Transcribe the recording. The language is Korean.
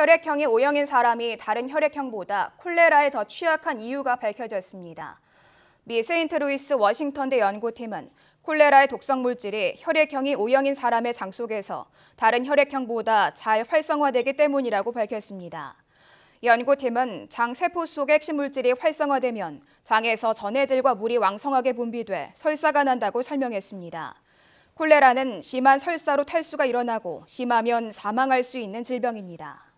혈액형이 O형인 사람이 다른 혈액형보다 콜레라에 더 취약한 이유가 밝혀졌습니다. 미 세인트루이스 워싱턴대 연구팀은 콜레라의 독성 물질이 혈액형이 O형인 사람의 장 속에서 다른 혈액형보다 잘 활성화되기 때문이라고 밝혔습니다. 연구팀은 장 세포 속의 핵심 물질이 활성화되면 장에서 전해질과 물이 왕성하게 분비돼 설사가 난다고 설명했습니다. 콜레라는 심한 설사로 탈수가 일어나고 심하면 사망할 수 있는 질병입니다.